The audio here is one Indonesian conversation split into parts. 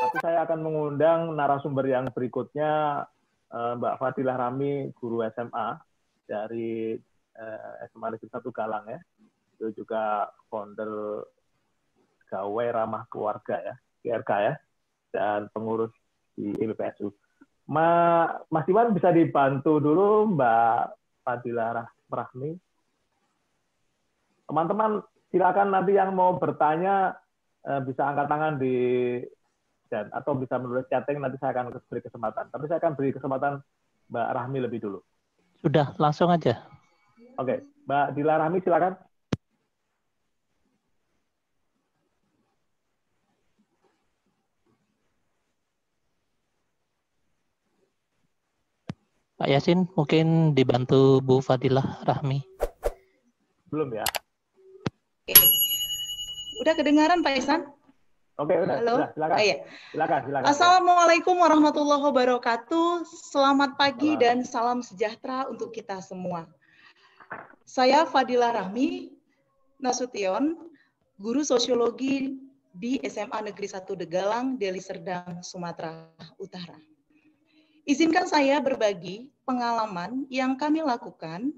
Tapi saya akan mengundang narasumber yang berikutnya eh, Mbak Fadilah Rami, guru SMA dari eh, SMA Negeri Satu Galang ya. Itu juga founder Gawai Ramah Keluarga ya, GRK ya, dan pengurus di IPPSU. Ma, Mas Iwan bisa dibantu dulu Mbak Fadilah Rahmi teman-teman silakan nanti yang mau bertanya eh, bisa angkat tangan di chat atau bisa menulis chatting nanti saya akan beri kesempatan. Tapi saya akan beri kesempatan Mbak Rahmi lebih dulu. Sudah, langsung aja. Oke, Mbak Dila Rahmi silakan. Pak Yasin, mungkin dibantu Bu Fadilah Rahmi. Belum ya? Oke. Udah kedengaran Pak Isan? Oke, udah. Halo. silakan. Oh, iya. silakan, silakan. Assalamualaikum warahmatullahi wabarakatuh. Selamat pagi Selamat. dan salam sejahtera untuk kita semua. Saya Fadila Rahmi Nasution, guru sosiologi di SMA Negeri 1 Degalang, Deli Serdang, Sumatera Utara. Izinkan saya berbagi pengalaman yang kami lakukan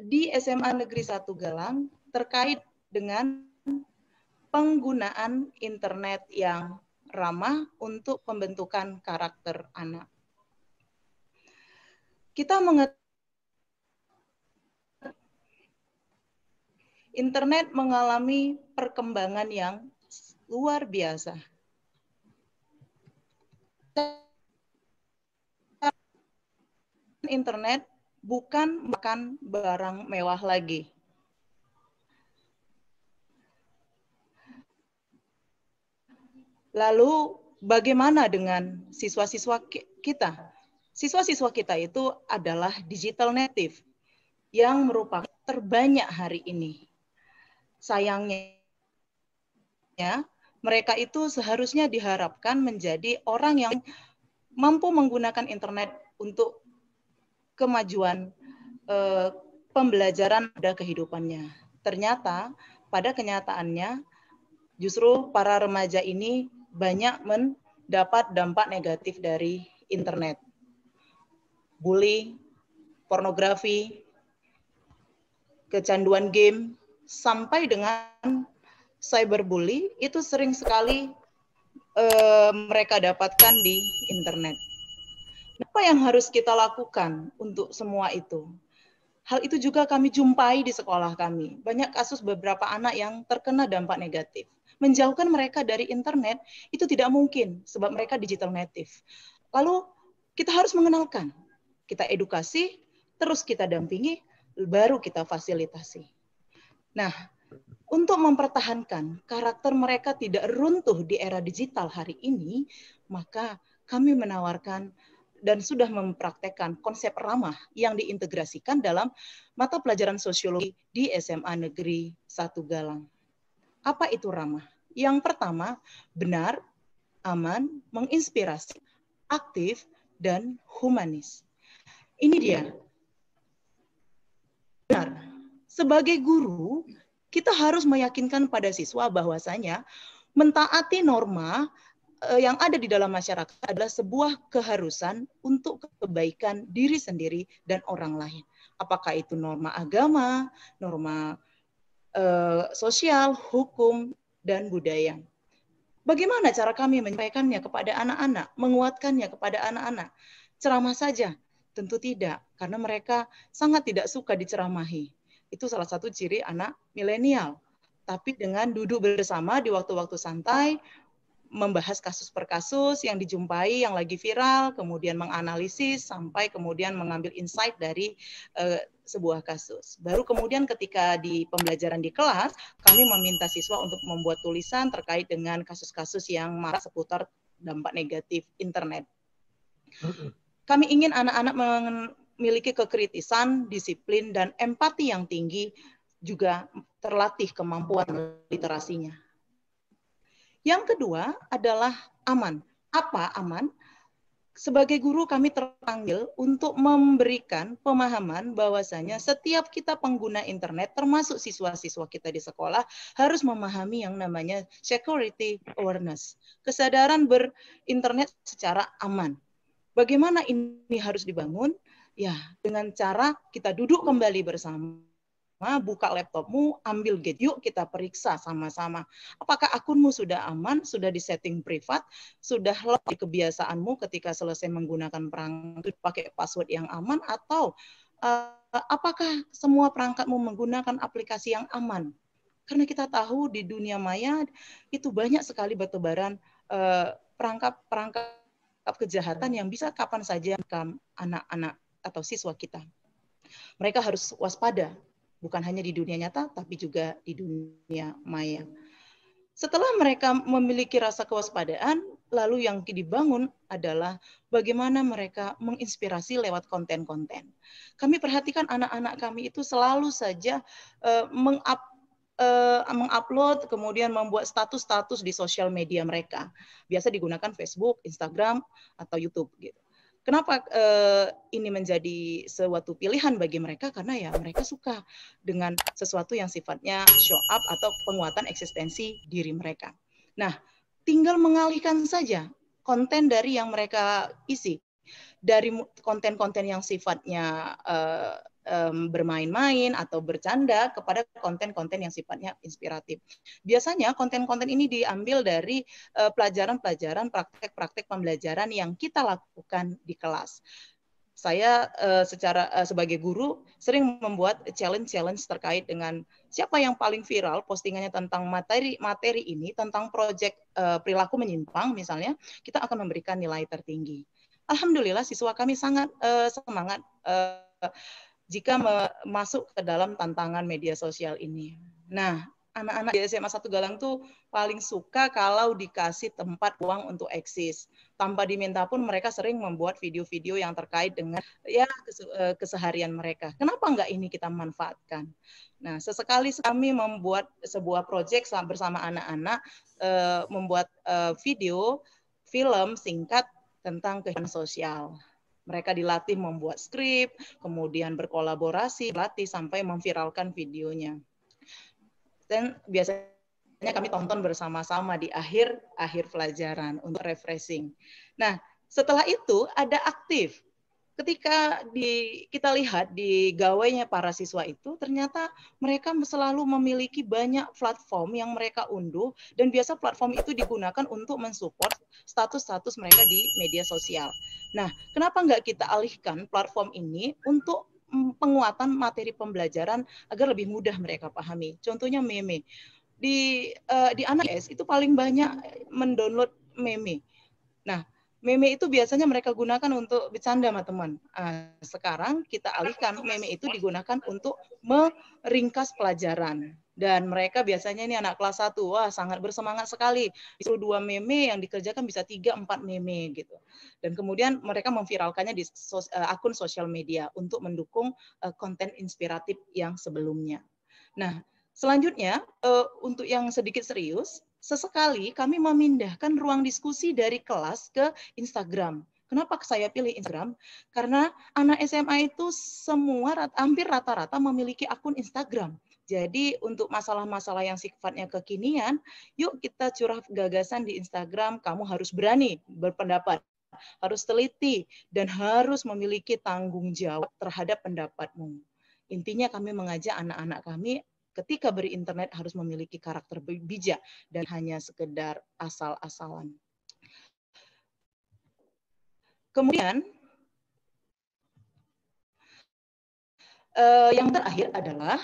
di SMA Negeri 1 Galang terkait dengan penggunaan internet yang ramah untuk pembentukan karakter anak. Kita mengetahui internet mengalami perkembangan yang luar biasa. Internet bukan makan barang mewah lagi. Lalu bagaimana dengan siswa-siswa kita? Siswa-siswa kita itu adalah digital native yang merupakan terbanyak hari ini. Sayangnya ya, mereka itu seharusnya diharapkan menjadi orang yang mampu menggunakan internet untuk kemajuan eh, pembelajaran pada kehidupannya. Ternyata pada kenyataannya justru para remaja ini banyak mendapat dampak negatif dari internet. Bully, pornografi, kecanduan game, sampai dengan cyberbully itu sering sekali eh, mereka dapatkan di internet. Apa yang harus kita lakukan untuk semua itu? Hal itu juga kami jumpai di sekolah kami. Banyak kasus beberapa anak yang terkena dampak negatif menjauhkan mereka dari internet itu tidak mungkin sebab mereka digital native. Lalu kita harus mengenalkan, kita edukasi, terus kita dampingi, baru kita fasilitasi. Nah, untuk mempertahankan karakter mereka tidak runtuh di era digital hari ini, maka kami menawarkan dan sudah mempraktekkan konsep ramah yang diintegrasikan dalam mata pelajaran sosiologi di SMA Negeri Satu Galang. Apa itu ramah? Yang pertama, benar, aman, menginspirasi, aktif, dan humanis. Ini dia. Iya. Benar. Sebagai guru, kita harus meyakinkan pada siswa bahwasanya mentaati norma eh, yang ada di dalam masyarakat adalah sebuah keharusan untuk kebaikan diri sendiri dan orang lain. Apakah itu norma agama, norma Eh, sosial, hukum, dan budaya. Bagaimana cara kami menyampaikannya kepada anak-anak, menguatkannya kepada anak-anak? Ceramah saja? Tentu tidak, karena mereka sangat tidak suka diceramahi. Itu salah satu ciri anak milenial. Tapi dengan duduk bersama di waktu-waktu santai, membahas kasus per kasus yang dijumpai yang lagi viral, kemudian menganalisis sampai kemudian mengambil insight dari eh, sebuah kasus. Baru kemudian ketika di pembelajaran di kelas, kami meminta siswa untuk membuat tulisan terkait dengan kasus-kasus yang marak seputar dampak negatif internet. Kami ingin anak-anak memiliki kekritisan, disiplin, dan empati yang tinggi, juga terlatih kemampuan literasinya. Yang kedua adalah aman. Apa aman? sebagai guru kami terpanggil untuk memberikan pemahaman bahwasanya setiap kita pengguna internet termasuk siswa-siswa kita di sekolah harus memahami yang namanya security awareness, kesadaran berinternet secara aman. Bagaimana ini harus dibangun? Ya, dengan cara kita duduk kembali bersama Nah, buka laptopmu, ambil gate, yuk kita periksa sama-sama. Apakah akunmu sudah aman, sudah di setting privat, sudah lock di kebiasaanmu ketika selesai menggunakan perangkat pakai password yang aman, atau uh, apakah semua perangkatmu menggunakan aplikasi yang aman? Karena kita tahu di dunia maya itu banyak sekali batubaran perangkat eh, perangkap-perangkap kejahatan yang bisa kapan saja anak-anak atau siswa kita. Mereka harus waspada bukan hanya di dunia nyata tapi juga di dunia maya. Setelah mereka memiliki rasa kewaspadaan, lalu yang dibangun adalah bagaimana mereka menginspirasi lewat konten-konten. Kami perhatikan anak-anak kami itu selalu saja uh, eh, mengup, uh, eh, mengupload kemudian membuat status-status di sosial media mereka. Biasa digunakan Facebook, Instagram, atau YouTube gitu. Kenapa uh, ini menjadi suatu pilihan bagi mereka? Karena ya mereka suka dengan sesuatu yang sifatnya show up atau penguatan eksistensi diri mereka. Nah, tinggal mengalihkan saja konten dari yang mereka isi dari konten-konten yang sifatnya uh, um, bermain-main atau bercanda kepada konten-konten yang sifatnya inspiratif. Biasanya konten-konten ini diambil dari uh, pelajaran-pelajaran, praktek-praktek pembelajaran yang kita lakukan di kelas saya uh, secara uh, sebagai guru sering membuat challenge-challenge terkait dengan siapa yang paling viral postingannya tentang materi-materi ini tentang proyek uh, perilaku menyimpang misalnya kita akan memberikan nilai tertinggi. Alhamdulillah siswa kami sangat uh, semangat uh, jika masuk ke dalam tantangan media sosial ini. Nah, anak-anak di SMA Satu Galang tuh paling suka kalau dikasih tempat uang untuk eksis. Tanpa diminta pun mereka sering membuat video-video yang terkait dengan ya e, keseharian mereka. Kenapa enggak ini kita manfaatkan? Nah, sesekali kami membuat sebuah proyek bersama anak-anak e, membuat e, video film singkat tentang kehidupan sosial. Mereka dilatih membuat skrip, kemudian berkolaborasi, latih sampai memviralkan videonya. Dan biasanya biasanya kami tonton bersama-sama di akhir akhir pelajaran untuk refreshing. Nah, setelah itu ada aktif ketika di kita lihat di gawainya para siswa itu ternyata mereka selalu memiliki banyak platform yang mereka unduh dan biasa platform itu digunakan untuk mensupport status-status mereka di media sosial. Nah, kenapa nggak kita alihkan platform ini untuk mm, penguatan materi pembelajaran agar lebih mudah mereka pahami. Contohnya meme. Di uh, di anak S itu paling banyak mendownload meme. Nah, meme itu biasanya mereka gunakan untuk bercanda sama teman. Uh, sekarang kita alihkan meme itu digunakan untuk meringkas pelajaran. Dan mereka biasanya ini anak kelas 1, wah sangat bersemangat sekali. Itu dua meme yang dikerjakan bisa tiga, empat meme gitu. Dan kemudian mereka memviralkannya di sos, eh, akun sosial media untuk mendukung uh, konten inspiratif yang sebelumnya. Nah, selanjutnya uh, untuk yang sedikit serius, sesekali kami memindahkan ruang diskusi dari kelas ke Instagram. Kenapa saya pilih Instagram? Karena anak SMA itu semua hampir rata-rata memiliki akun Instagram. Jadi untuk masalah-masalah yang sifatnya kekinian, yuk kita curah gagasan di Instagram. Kamu harus berani berpendapat, harus teliti, dan harus memiliki tanggung jawab terhadap pendapatmu. Intinya kami mengajak anak-anak kami ketika berinternet harus memiliki karakter bijak dan hanya sekedar asal-asalan. Kemudian uh, yang terakhir adalah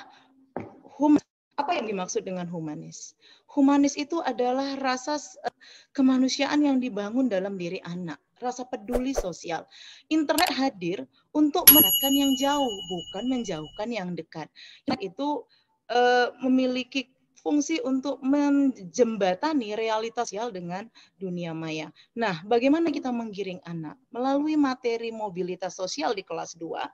human. Apa yang dimaksud dengan humanis? Humanis itu adalah rasa uh, kemanusiaan yang dibangun dalam diri anak, rasa peduli sosial. Internet hadir untuk menekan yang jauh, bukan menjauhkan yang dekat. Internet itu Eh, memiliki fungsi untuk menjembatani realitas sosial dengan dunia maya. Nah, bagaimana kita menggiring anak? Melalui materi mobilitas sosial di kelas 2,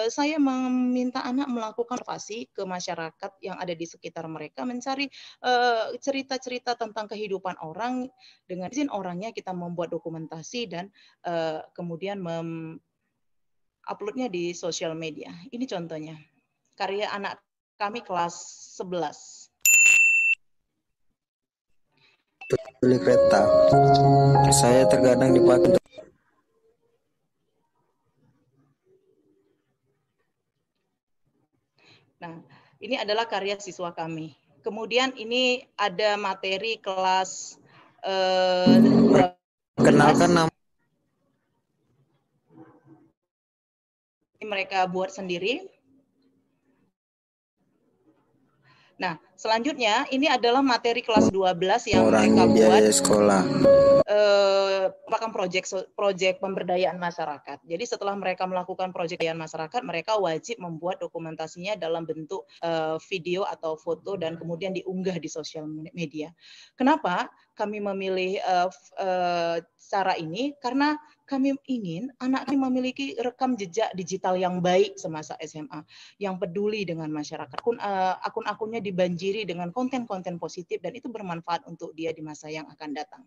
eh, saya meminta anak melakukan observasi ke masyarakat yang ada di sekitar mereka, mencari eh, cerita-cerita tentang kehidupan orang. Dengan izin orangnya kita membuat dokumentasi dan kemudian uploadnya di sosial media. Ini contohnya karya anak kami kelas 11. Beli kereta. Saya terkadang dipakai untuk Nah, ini adalah karya siswa kami. Kemudian ini ada materi kelas eh, kenalkan nama mereka buat sendiri Nah, selanjutnya ini adalah materi kelas 12 yang Orang mereka buat sekolah. Eh, proyek proyek pemberdayaan masyarakat. Jadi setelah mereka melakukan proyek pemberdayaan masyarakat, mereka wajib membuat dokumentasinya dalam bentuk eh, video atau foto dan kemudian diunggah di sosial media. Kenapa? kami memilih uh, uh, cara ini karena kami ingin anak kami memiliki rekam jejak digital yang baik semasa SMA, yang peduli dengan masyarakat. Akun, uh, akun-akunnya dibanjiri dengan konten-konten positif dan itu bermanfaat untuk dia di masa yang akan datang.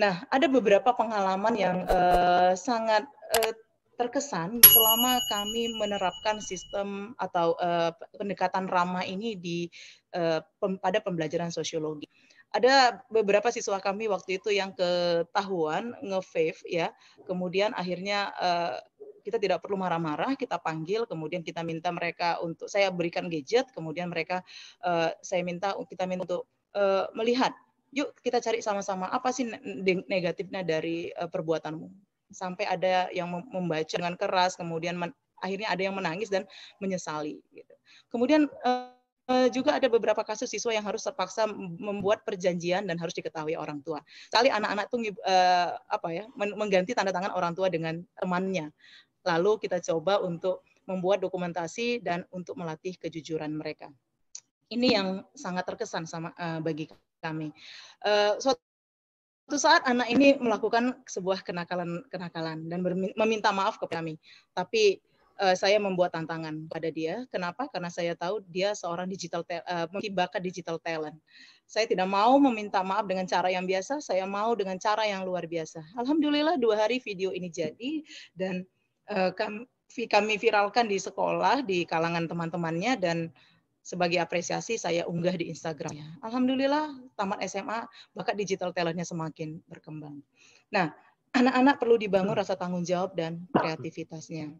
Nah, ada beberapa pengalaman yang uh, sangat uh, terkesan selama kami menerapkan sistem atau uh, pendekatan ramah ini di uh, pem, pada pembelajaran sosiologi. Uh, ada beberapa siswa kami waktu itu yang ketahuan nge fave ya. Kemudian akhirnya uh, kita tidak perlu marah-marah, kita panggil, kemudian kita minta mereka untuk saya berikan gadget, kemudian mereka uh, saya minta kita minta untuk uh, melihat, yuk kita cari sama-sama apa sih negatifnya dari uh, perbuatanmu. Sampai ada yang membaca dengan keras, kemudian akhirnya ada yang menangis dan menyesali. Gitu. Kemudian uh, Eh, juga ada beberapa kasus siswa yang harus terpaksa membuat perjanjian dan harus diketahui orang tua. Sekali anak-anak tuh eh, apa ya mengganti tanda tangan orang tua dengan temannya. Lalu kita coba untuk membuat dokumentasi dan untuk melatih kejujuran mereka. Ini yang sangat terkesan sama eh, bagi kami. suatu Suatu saat anak ini melakukan sebuah kenakalan-kenakalan dan meminta maaf kepada kami. Tapi uh, saya membuat tantangan pada dia. Kenapa? Karena saya tahu dia seorang digital uh, eh, memiliki bakat digital talent. Saya tidak mau meminta maaf dengan cara yang biasa, saya mau dengan cara yang luar biasa. Alhamdulillah dua hari video ini jadi dan uh, eh, kami, kami viralkan di sekolah di kalangan teman-temannya dan sebagai apresiasi saya unggah di Instagramnya. Alhamdulillah tamat SMA bakat digital talentnya semakin berkembang. Nah, anak-anak perlu dibangun rasa tanggung jawab dan kreativitasnya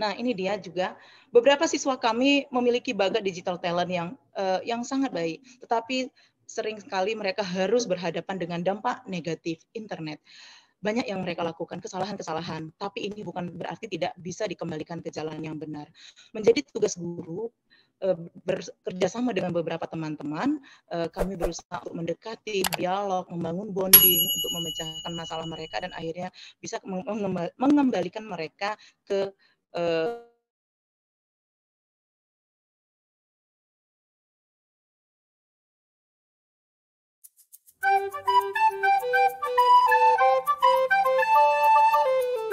Nah, ini dia juga. Beberapa siswa kami memiliki bakat digital talent yang uh, yang sangat baik, tetapi sering sekali mereka harus berhadapan dengan dampak negatif internet. Banyak yang mereka lakukan kesalahan-kesalahan, tapi ini bukan berarti tidak bisa dikembalikan ke jalan yang benar. Menjadi tugas guru eh, bekerja sama dengan beberapa teman-teman, eh, kami berusaha untuk mendekati, dialog, membangun bonding untuk memecahkan masalah mereka dan akhirnya bisa mengembalikan mereka ke Uh, Thank you.